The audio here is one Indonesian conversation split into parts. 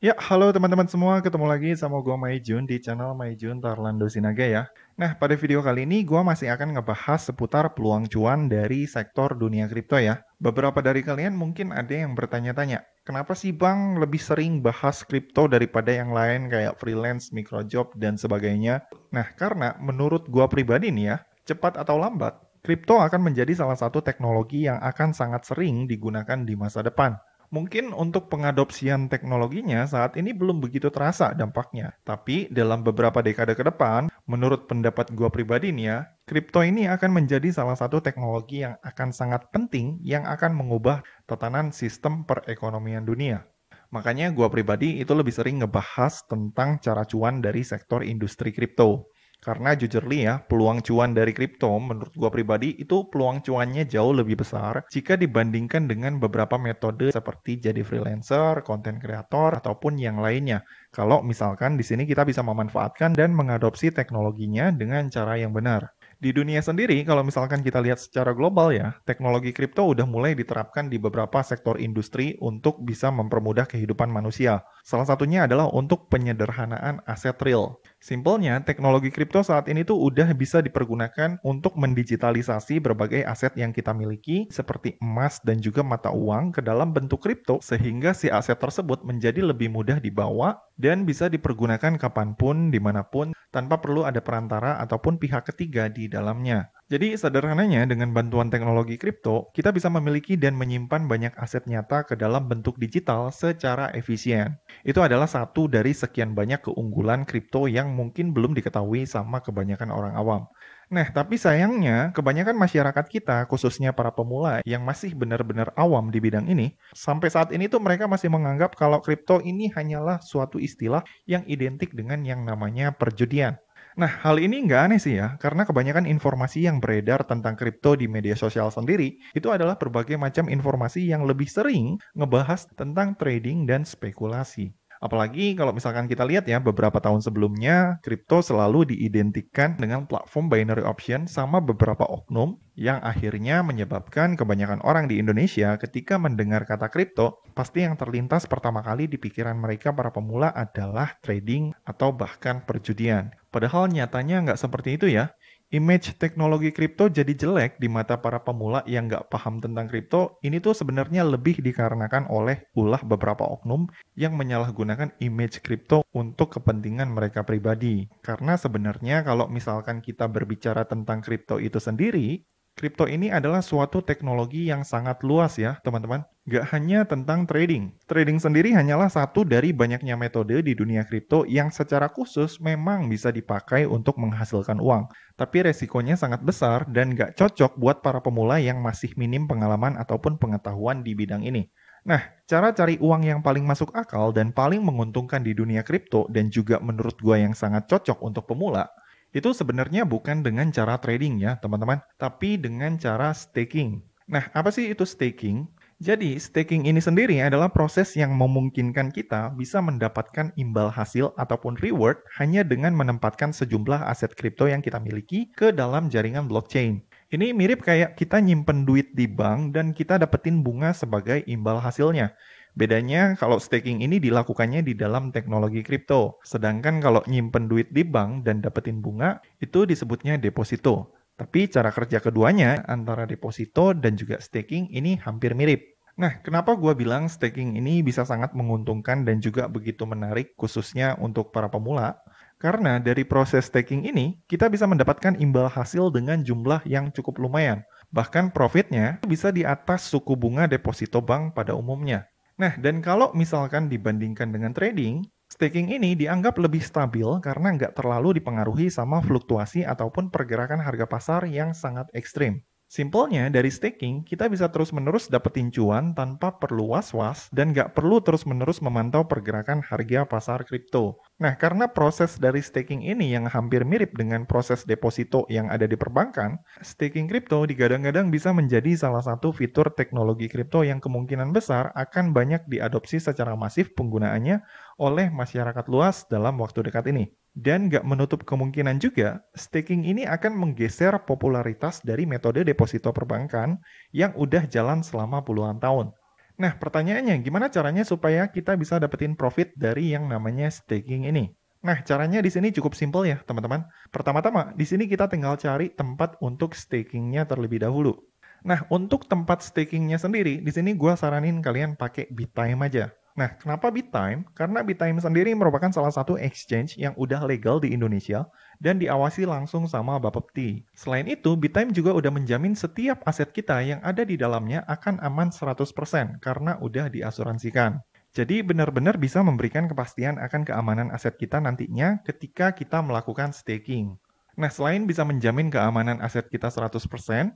Ya, halo teman-teman semua. Ketemu lagi sama gue Maijun di channel Maijun Tarlando Sinaga ya. Nah, pada video kali ini gue masih akan ngebahas seputar peluang cuan dari sektor dunia kripto ya. Beberapa dari kalian mungkin ada yang bertanya-tanya, kenapa sih Bang lebih sering bahas kripto daripada yang lain kayak freelance, micro job, dan sebagainya? Nah, karena menurut gue pribadi nih ya, cepat atau lambat, kripto akan menjadi salah satu teknologi yang akan sangat sering digunakan di masa depan. Mungkin untuk pengadopsian teknologinya saat ini belum begitu terasa dampaknya. Tapi dalam beberapa dekade ke depan, menurut pendapat gua pribadi nih ya, kripto ini akan menjadi salah satu teknologi yang akan sangat penting yang akan mengubah tatanan sistem perekonomian dunia. Makanya gua pribadi itu lebih sering ngebahas tentang cara cuan dari sektor industri kripto. Karena jujur li ya, peluang cuan dari kripto menurut gua pribadi itu peluang cuannya jauh lebih besar jika dibandingkan dengan beberapa metode seperti jadi freelancer, konten kreator ataupun yang lainnya. Kalau misalkan di sini kita bisa memanfaatkan dan mengadopsi teknologinya dengan cara yang benar di dunia sendiri, kalau misalkan kita lihat secara global ya, teknologi kripto udah mulai diterapkan di beberapa sektor industri untuk bisa mempermudah kehidupan manusia. Salah satunya adalah untuk penyederhanaan aset real. Simpelnya, teknologi kripto saat ini tuh udah bisa dipergunakan untuk mendigitalisasi berbagai aset yang kita miliki seperti emas dan juga mata uang ke dalam bentuk kripto sehingga si aset tersebut menjadi lebih mudah dibawa dan bisa dipergunakan kapanpun, dimanapun, tanpa perlu ada perantara ataupun pihak ketiga di dalamnya. Jadi sederhananya dengan bantuan teknologi kripto, kita bisa memiliki dan menyimpan banyak aset nyata ke dalam bentuk digital secara efisien. Itu adalah satu dari sekian banyak keunggulan kripto yang mungkin belum diketahui sama kebanyakan orang awam. Nah, tapi sayangnya kebanyakan masyarakat kita, khususnya para pemula yang masih benar-benar awam di bidang ini, sampai saat ini tuh mereka masih menganggap kalau kripto ini hanyalah suatu istilah yang identik dengan yang namanya perjudian. Nah, hal ini nggak aneh sih ya, karena kebanyakan informasi yang beredar tentang kripto di media sosial sendiri itu adalah berbagai macam informasi yang lebih sering ngebahas tentang trading dan spekulasi. Apalagi kalau misalkan kita lihat ya beberapa tahun sebelumnya kripto selalu diidentikan dengan platform binary option sama beberapa oknum yang akhirnya menyebabkan kebanyakan orang di Indonesia ketika mendengar kata kripto pasti yang terlintas pertama kali di pikiran mereka para pemula adalah trading atau bahkan perjudian. Padahal nyatanya nggak seperti itu ya image teknologi kripto jadi jelek di mata para pemula yang nggak paham tentang kripto, ini tuh sebenarnya lebih dikarenakan oleh ulah beberapa oknum yang menyalahgunakan image kripto untuk kepentingan mereka pribadi. Karena sebenarnya kalau misalkan kita berbicara tentang kripto itu sendiri, kripto ini adalah suatu teknologi yang sangat luas ya, teman-teman. Gak hanya tentang trading. Trading sendiri hanyalah satu dari banyaknya metode di dunia kripto yang secara khusus memang bisa dipakai untuk menghasilkan uang. Tapi resikonya sangat besar dan gak cocok buat para pemula yang masih minim pengalaman ataupun pengetahuan di bidang ini. Nah, cara cari uang yang paling masuk akal dan paling menguntungkan di dunia kripto dan juga menurut gua yang sangat cocok untuk pemula – itu sebenarnya bukan dengan cara trading ya, teman-teman, tapi dengan cara staking. Nah, apa sih itu staking? Jadi, staking ini sendiri adalah proses yang memungkinkan kita bisa mendapatkan imbal hasil ataupun reward hanya dengan menempatkan sejumlah aset kripto yang kita miliki ke dalam jaringan blockchain. Ini mirip kayak kita nyimpen duit di bank dan kita dapetin bunga sebagai imbal hasilnya. Bedanya kalau staking ini dilakukannya di dalam teknologi kripto, sedangkan kalau nyimpen duit di bank dan dapetin bunga itu disebutnya deposito. Tapi cara kerja keduanya antara deposito dan juga staking ini hampir mirip. Nah, kenapa gue bilang staking ini bisa sangat menguntungkan dan juga begitu menarik khususnya untuk para pemula? Karena dari proses staking ini, kita bisa mendapatkan imbal hasil dengan jumlah yang cukup lumayan. Bahkan profitnya bisa di atas suku bunga deposito bank pada umumnya. Nah, dan kalau misalkan dibandingkan dengan trading, staking ini dianggap lebih stabil karena nggak terlalu dipengaruhi sama fluktuasi ataupun pergerakan harga pasar yang sangat ekstrim. Simpelnya dari staking, kita bisa terus-menerus dapetin cuan tanpa perlu was-was dan nggak perlu terus-menerus memantau pergerakan harga pasar kripto. Nah, karena proses dari staking ini yang hampir mirip dengan proses deposito yang ada di perbankan, staking kripto digadang-gadang bisa menjadi salah satu fitur teknologi kripto yang kemungkinan besar akan banyak diadopsi secara masif penggunaannya oleh masyarakat luas dalam waktu dekat ini. Dan nggak menutup kemungkinan juga, staking ini akan menggeser popularitas dari metode deposito perbankan yang udah jalan selama puluhan tahun. Nah, pertanyaannya, gimana caranya supaya kita bisa dapetin profit dari yang namanya staking ini? Nah, caranya di sini cukup simpel ya, teman-teman. Pertama-tama, di sini kita tinggal cari tempat untuk stakingnya terlebih dahulu. Nah, untuk tempat stakingnya sendiri, di sini gue saranin kalian pakai Bitime aja. Nah, kenapa Bitime? Karena Bitime sendiri merupakan salah satu exchange yang udah legal di Indonesia dan diawasi langsung sama Bapepti. Selain itu, Bitime juga udah menjamin setiap aset kita yang ada di dalamnya akan aman 100% karena udah diasuransikan. Jadi benar-benar bisa memberikan kepastian akan keamanan aset kita nantinya ketika kita melakukan staking. Nah, selain bisa menjamin keamanan aset kita 100%,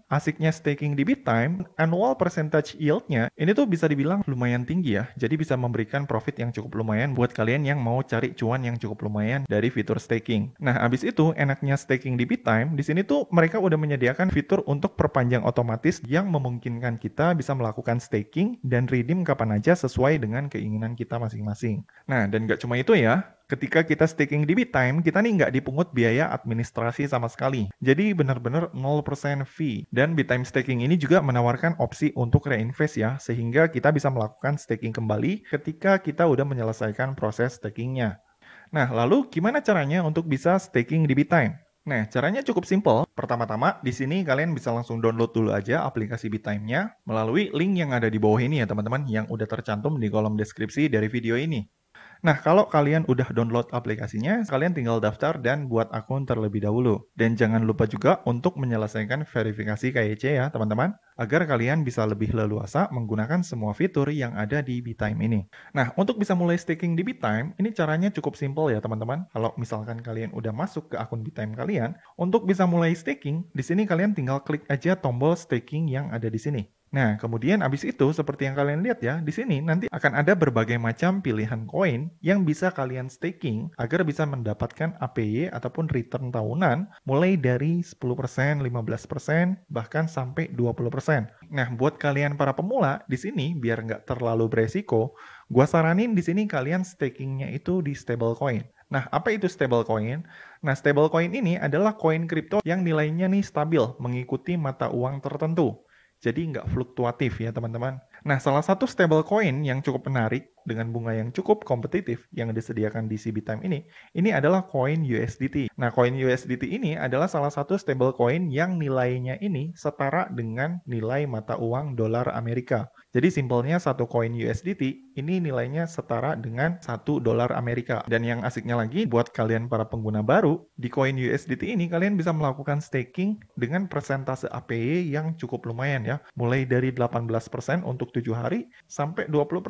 asiknya staking di Bittime, annual percentage yield-nya ini tuh bisa dibilang lumayan tinggi ya. Jadi bisa memberikan profit yang cukup lumayan buat kalian yang mau cari cuan yang cukup lumayan dari fitur staking. Nah, abis itu enaknya staking di Bittime, di sini tuh mereka udah menyediakan fitur untuk perpanjang otomatis yang memungkinkan kita bisa melakukan staking dan redeem kapan aja sesuai dengan keinginan kita masing-masing. Nah, dan gak cuma itu ya, ketika kita staking di BitTime, kita nih nggak dipungut biaya administrasi sama sekali. Jadi benar-benar 0% fee. Dan BitTime staking ini juga menawarkan opsi untuk reinvest ya, sehingga kita bisa melakukan staking kembali ketika kita udah menyelesaikan proses stakingnya. Nah, lalu gimana caranya untuk bisa staking di BitTime? Nah, caranya cukup simple. Pertama-tama, di sini kalian bisa langsung download dulu aja aplikasi BitTime-nya melalui link yang ada di bawah ini ya teman-teman, yang udah tercantum di kolom deskripsi dari video ini. Nah, kalau kalian udah download aplikasinya, kalian tinggal daftar dan buat akun terlebih dahulu. Dan jangan lupa juga untuk menyelesaikan verifikasi KYC ya, teman-teman, agar kalian bisa lebih leluasa menggunakan semua fitur yang ada di BitTime ini. Nah, untuk bisa mulai staking di BitTime, ini caranya cukup simple ya, teman-teman. Kalau misalkan kalian udah masuk ke akun BitTime kalian, untuk bisa mulai staking, di sini kalian tinggal klik aja tombol staking yang ada di sini. Nah, kemudian abis itu seperti yang kalian lihat ya, di sini nanti akan ada berbagai macam pilihan koin yang bisa kalian staking agar bisa mendapatkan APY ataupun return tahunan mulai dari 10%, 15%, bahkan sampai 20%. Nah, buat kalian para pemula di sini biar nggak terlalu beresiko, gua saranin di sini kalian stakingnya itu di stablecoin. Nah, apa itu stablecoin? Nah, stablecoin ini adalah koin kripto yang nilainya nih stabil mengikuti mata uang tertentu. Jadi nggak fluktuatif ya teman-teman. Nah, salah satu stablecoin yang cukup menarik dengan bunga yang cukup kompetitif yang disediakan di CB Time ini, ini adalah koin USDT. Nah, koin USDT ini adalah salah satu stablecoin yang nilainya ini setara dengan nilai mata uang dolar Amerika. Jadi simpelnya satu koin USDT ini nilainya setara dengan satu dolar Amerika. Dan yang asiknya lagi buat kalian para pengguna baru, di koin USDT ini kalian bisa melakukan staking dengan persentase APY yang cukup lumayan ya. Mulai dari 18% untuk 7 hari sampai 20%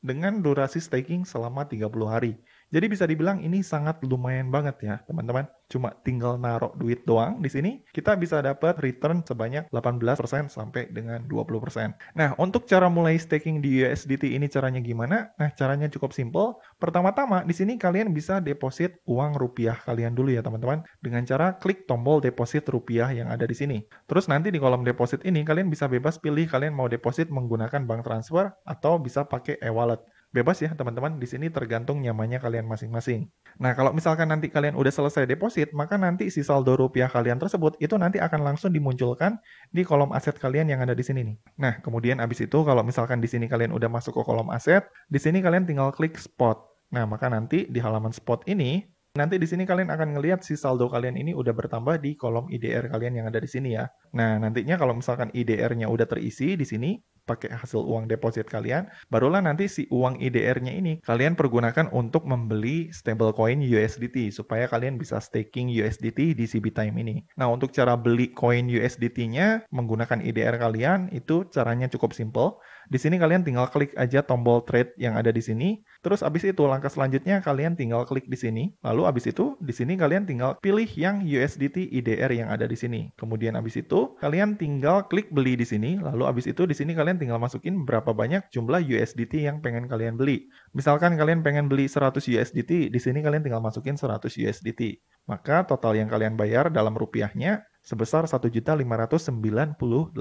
dengan durasi staking selama 30 hari. Jadi bisa dibilang ini sangat lumayan banget ya teman-teman. Cuma tinggal naruh duit doang di sini, kita bisa dapat return sebanyak 18% sampai dengan 20%. Nah, untuk cara mulai staking di USDT ini caranya gimana? Nah, caranya cukup simple. Pertama-tama, di sini kalian bisa deposit uang rupiah kalian dulu ya teman-teman. Dengan cara klik tombol deposit rupiah yang ada di sini. Terus nanti di kolom deposit ini, kalian bisa bebas pilih kalian mau deposit menggunakan bank transfer atau bisa pakai e-wallet bebas ya teman-teman. Di sini tergantung nyamannya kalian masing-masing. Nah, kalau misalkan nanti kalian udah selesai deposit, maka nanti si saldo rupiah kalian tersebut itu nanti akan langsung dimunculkan di kolom aset kalian yang ada di sini nih. Nah, kemudian abis itu kalau misalkan di sini kalian udah masuk ke kolom aset, di sini kalian tinggal klik spot. Nah, maka nanti di halaman spot ini Nanti di sini kalian akan ngelihat si saldo kalian ini udah bertambah di kolom IDR kalian yang ada di sini ya. Nah, nantinya kalau misalkan IDR-nya udah terisi di sini, pakai hasil uang deposit kalian, barulah nanti si uang IDR-nya ini kalian pergunakan untuk membeli stablecoin USDT supaya kalian bisa staking USDT di CB Time ini. Nah, untuk cara beli koin USDT-nya menggunakan IDR kalian itu caranya cukup simple. Di sini kalian tinggal klik aja tombol trade yang ada di sini. Terus abis itu langkah selanjutnya kalian tinggal klik di sini. Lalu abis itu di sini kalian tinggal pilih yang USDT IDR yang ada di sini. Kemudian abis itu kalian tinggal klik beli di sini. Lalu abis itu di sini kalian tinggal masukin berapa banyak jumlah USDT yang pengen kalian beli. Misalkan kalian pengen beli 100 USDT, di sini kalian tinggal masukin 100 USDT. Maka total yang kalian bayar dalam rupiahnya sebesar Rp1.598.000.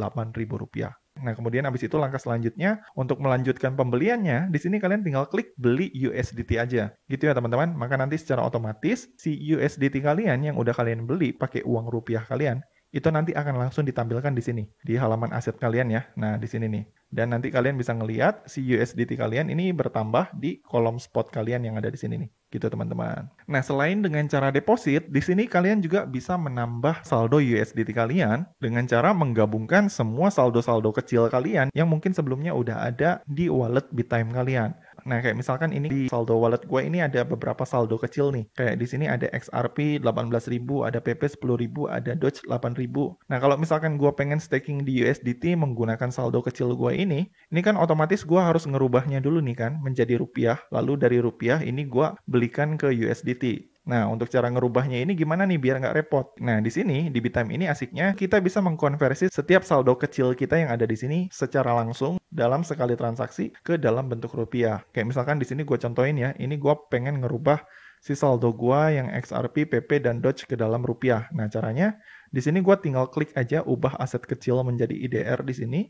Nah, kemudian habis itu langkah selanjutnya untuk melanjutkan pembeliannya, di sini kalian tinggal klik beli USDT aja. Gitu ya, teman-teman. Maka nanti secara otomatis si USDT kalian yang udah kalian beli pakai uang rupiah kalian itu nanti akan langsung ditampilkan di sini, di halaman aset kalian ya. Nah, di sini nih. Dan nanti kalian bisa ngelihat si USDT kalian ini bertambah di kolom spot kalian yang ada di sini nih. Gitu teman-teman. Nah, selain dengan cara deposit, di sini kalian juga bisa menambah saldo USDT kalian dengan cara menggabungkan semua saldo-saldo kecil kalian yang mungkin sebelumnya udah ada di wallet BitTime kalian. Nah, kayak misalkan ini di saldo wallet gue ini ada beberapa saldo kecil nih. Kayak di sini ada XRP 18.000, ada PP 10.000, ada Doge 8.000. Nah, kalau misalkan gue pengen staking di USDT menggunakan saldo kecil gue ini, ini kan otomatis gue harus ngerubahnya dulu nih kan menjadi rupiah. Lalu dari rupiah ini gue belikan ke USDT. Nah, untuk cara ngerubahnya ini gimana nih biar nggak repot? Nah, di sini, di Bitime ini asiknya kita bisa mengkonversi setiap saldo kecil kita yang ada di sini secara langsung dalam sekali transaksi ke dalam bentuk rupiah. Kayak misalkan di sini gue contohin ya, ini gue pengen ngerubah si saldo gue yang XRP, PP, dan Doge ke dalam rupiah. Nah, caranya di sini gue tinggal klik aja ubah aset kecil menjadi IDR di sini.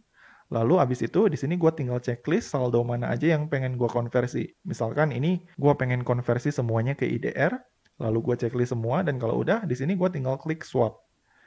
Lalu abis itu di sini gue tinggal checklist saldo mana aja yang pengen gue konversi. Misalkan ini gue pengen konversi semuanya ke IDR, Lalu gue checklist semua dan kalau udah di sini gue tinggal klik swap.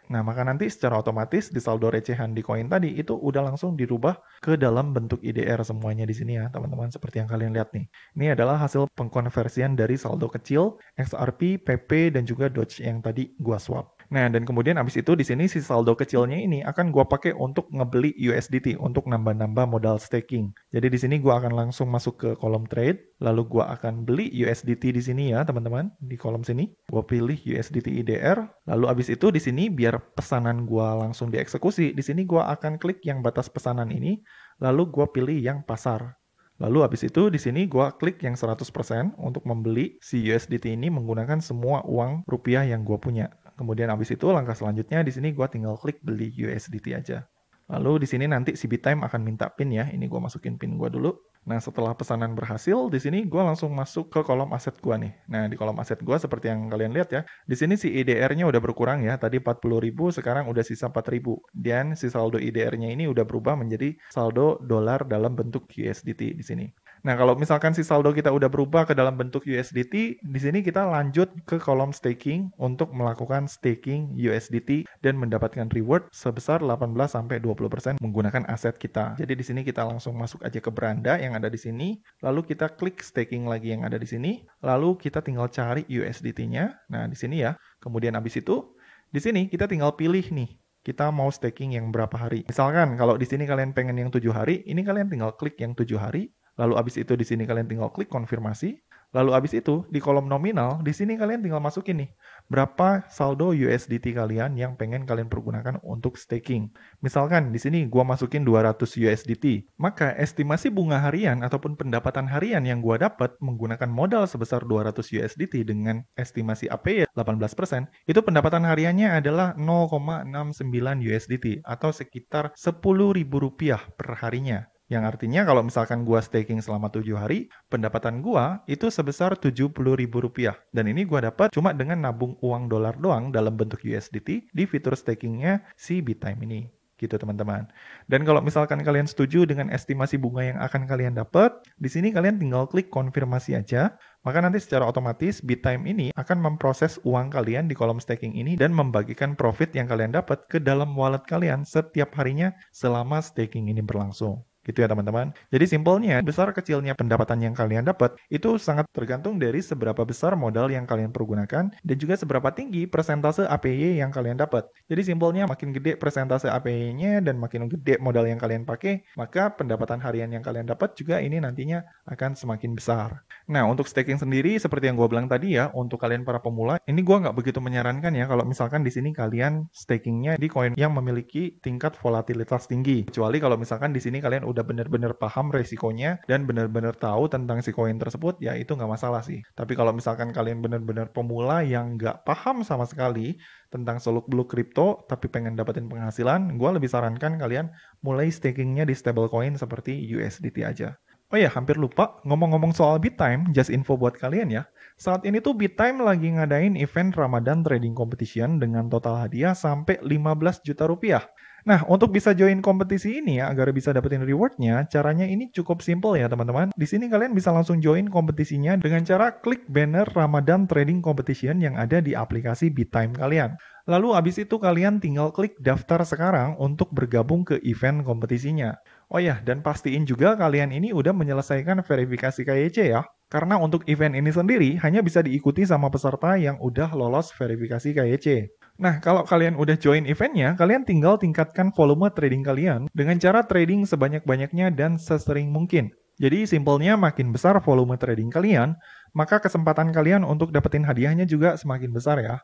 Nah, maka nanti secara otomatis di saldo recehan di koin tadi itu udah langsung dirubah ke dalam bentuk IDR semuanya di sini ya, teman-teman, seperti yang kalian lihat nih. Ini adalah hasil pengkonversian dari saldo kecil, XRP, PP, dan juga Doge yang tadi gua swap. Nah, dan kemudian abis itu di sini si saldo kecilnya ini akan gue pakai untuk ngebeli USDT, untuk nambah-nambah modal staking. Jadi di sini gue akan langsung masuk ke kolom trade, lalu gue akan beli USDT di sini ya teman-teman, di kolom sini. Gue pilih USDT IDR, lalu abis itu di sini biar pesanan gue langsung dieksekusi, di sini gue akan klik yang batas pesanan ini, lalu gue pilih yang pasar. Lalu habis itu di sini gua klik yang 100% untuk membeli si USDT ini menggunakan semua uang rupiah yang gua punya. Kemudian abis itu langkah selanjutnya di sini gue tinggal klik beli USDT aja. Lalu di sini nanti CB Time akan minta PIN ya. Ini gue masukin PIN gue dulu. Nah setelah pesanan berhasil, di sini gue langsung masuk ke kolom aset gue nih. Nah di kolom aset gue seperti yang kalian lihat ya, di sini si IDR-nya udah berkurang ya. Tadi 40.000 sekarang udah sisa 4.000. Dan si saldo IDR-nya ini udah berubah menjadi saldo dolar dalam bentuk USDT di sini. Nah, kalau misalkan si saldo kita udah berubah ke dalam bentuk USDT, di sini kita lanjut ke kolom staking untuk melakukan staking USDT dan mendapatkan reward sebesar 18 sampai 20% menggunakan aset kita. Jadi di sini kita langsung masuk aja ke beranda yang ada di sini, lalu kita klik staking lagi yang ada di sini, lalu kita tinggal cari USDT-nya. Nah, di sini ya. Kemudian habis itu di sini kita tinggal pilih nih kita mau staking yang berapa hari. Misalkan kalau di sini kalian pengen yang tujuh hari, ini kalian tinggal klik yang tujuh hari, Lalu abis itu di sini kalian tinggal klik konfirmasi. Lalu abis itu di kolom nominal, di sini kalian tinggal masukin nih berapa saldo USDT kalian yang pengen kalian pergunakan untuk staking. Misalkan di sini gua masukin 200 USDT, maka estimasi bunga harian ataupun pendapatan harian yang gua dapat menggunakan modal sebesar 200 USDT dengan estimasi APY 18%, itu pendapatan hariannya adalah 0,69 USDT atau sekitar 10.000 rupiah per harinya. Yang artinya kalau misalkan gua staking selama 7 hari, pendapatan gua itu sebesar Rp70.000. Dan ini gua dapat cuma dengan nabung uang dolar doang dalam bentuk USDT di fitur stakingnya si Bitime ini gitu teman-teman. Dan kalau misalkan kalian setuju dengan estimasi bunga yang akan kalian dapat, di sini kalian tinggal klik konfirmasi aja, maka nanti secara otomatis Bitime ini akan memproses uang kalian di kolom staking ini dan membagikan profit yang kalian dapat ke dalam wallet kalian setiap harinya selama staking ini berlangsung gitu ya teman-teman. Jadi simpelnya, besar kecilnya pendapatan yang kalian dapat itu sangat tergantung dari seberapa besar modal yang kalian pergunakan dan juga seberapa tinggi persentase APY yang kalian dapat. Jadi simpelnya makin gede persentase APY-nya dan makin gede modal yang kalian pakai, maka pendapatan harian yang kalian dapat juga ini nantinya akan semakin besar. Nah, untuk staking sendiri seperti yang gue bilang tadi ya, untuk kalian para pemula, ini gue nggak begitu menyarankan ya kalau misalkan di sini kalian stakingnya di koin yang memiliki tingkat volatilitas tinggi. Kecuali kalau misalkan di sini kalian udah udah bener-bener paham resikonya dan bener-bener tahu tentang si koin tersebut, ya itu nggak masalah sih. Tapi kalau misalkan kalian bener-bener pemula yang nggak paham sama sekali tentang seluk-beluk kripto, tapi pengen dapetin penghasilan, gue lebih sarankan kalian mulai stakingnya di stablecoin seperti USDT aja. Oh ya, hampir lupa ngomong-ngomong soal BitTime, just info buat kalian ya. Saat ini tuh BitTime lagi ngadain event Ramadan Trading Competition dengan total hadiah sampai 15 juta rupiah. Nah, untuk bisa join kompetisi ini ya, agar bisa dapetin rewardnya, caranya ini cukup simple ya teman-teman. Di sini kalian bisa langsung join kompetisinya dengan cara klik banner Ramadan Trading Competition yang ada di aplikasi BitTime kalian. Lalu abis itu kalian tinggal klik daftar sekarang untuk bergabung ke event kompetisinya. Oh ya, dan pastiin juga kalian ini udah menyelesaikan verifikasi KYC ya. Karena untuk event ini sendiri hanya bisa diikuti sama peserta yang udah lolos verifikasi KYC. Nah, kalau kalian udah join eventnya, kalian tinggal tingkatkan volume trading kalian dengan cara trading sebanyak-banyaknya dan sesering mungkin. Jadi, simpelnya makin besar volume trading kalian, maka kesempatan kalian untuk dapetin hadiahnya juga semakin besar ya.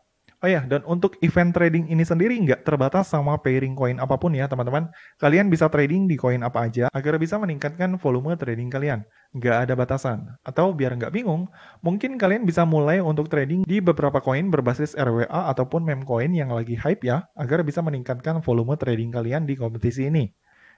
Oh ya, dan untuk event trading ini sendiri nggak terbatas sama pairing koin apapun ya teman-teman. Kalian bisa trading di koin apa aja agar bisa meningkatkan volume trading kalian. Nggak ada batasan. Atau biar nggak bingung, mungkin kalian bisa mulai untuk trading di beberapa koin berbasis RWA ataupun memcoin yang lagi hype ya, agar bisa meningkatkan volume trading kalian di kompetisi ini.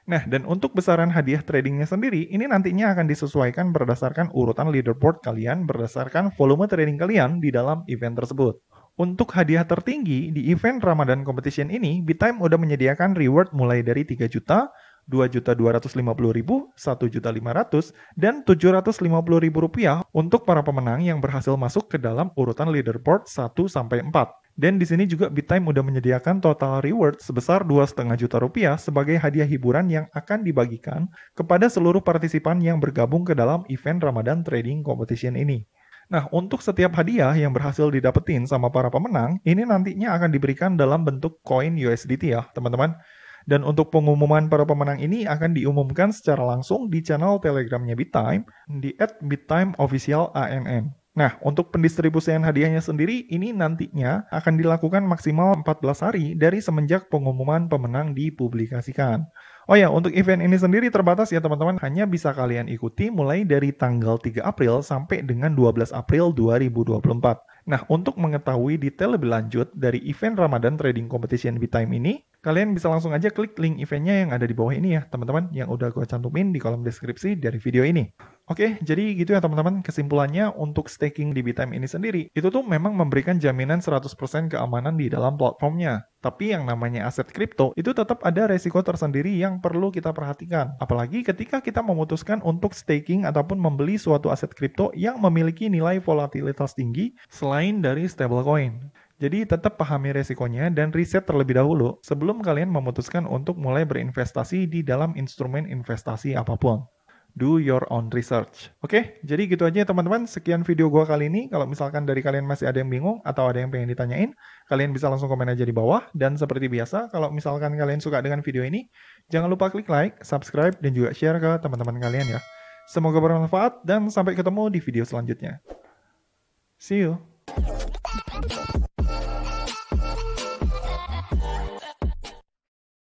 Nah, dan untuk besaran hadiah tradingnya sendiri, ini nantinya akan disesuaikan berdasarkan urutan leaderboard kalian berdasarkan volume trading kalian di dalam event tersebut. Untuk hadiah tertinggi di event Ramadan Competition ini, BTime udah menyediakan reward mulai dari 3 juta, 2 juta 250 ribu, 1 juta 500, dan 750 ribu rupiah untuk para pemenang yang berhasil masuk ke dalam urutan leaderboard 1 sampai 4. Dan di sini juga BitTime udah menyediakan total reward sebesar 2,5 juta rupiah sebagai hadiah hiburan yang akan dibagikan kepada seluruh partisipan yang bergabung ke dalam event Ramadan Trading Competition ini. Nah, untuk setiap hadiah yang berhasil didapetin sama para pemenang, ini nantinya akan diberikan dalam bentuk koin USDT ya, teman-teman. Dan untuk pengumuman para pemenang ini akan diumumkan secara langsung di channel Telegramnya Bittime di @bittimeofficialann. Nah, untuk pendistribusian hadiahnya sendiri, ini nantinya akan dilakukan maksimal 14 hari dari semenjak pengumuman pemenang dipublikasikan. Oh ya, untuk event ini sendiri terbatas ya teman-teman, hanya bisa kalian ikuti mulai dari tanggal 3 April sampai dengan 12 April 2024. Nah, untuk mengetahui detail lebih lanjut dari event Ramadan Trading Competition Time ini, kalian bisa langsung aja klik link eventnya yang ada di bawah ini ya, teman-teman, yang udah gue cantumin di kolom deskripsi dari video ini. Oke, jadi gitu ya teman-teman, kesimpulannya untuk staking di Bitime ini sendiri, itu tuh memang memberikan jaminan 100% keamanan di dalam platformnya. Tapi yang namanya aset kripto itu tetap ada resiko tersendiri yang perlu kita perhatikan. Apalagi ketika kita memutuskan untuk staking ataupun membeli suatu aset kripto yang memiliki nilai volatilitas tinggi selain dari stablecoin. Jadi tetap pahami resikonya dan riset terlebih dahulu sebelum kalian memutuskan untuk mulai berinvestasi di dalam instrumen investasi apapun do your own research. Oke, okay? jadi gitu aja ya teman-teman. Sekian video gue kali ini. Kalau misalkan dari kalian masih ada yang bingung atau ada yang pengen ditanyain, kalian bisa langsung komen aja di bawah. Dan seperti biasa, kalau misalkan kalian suka dengan video ini, jangan lupa klik like, subscribe, dan juga share ke teman-teman kalian ya. Semoga bermanfaat dan sampai ketemu di video selanjutnya. See you.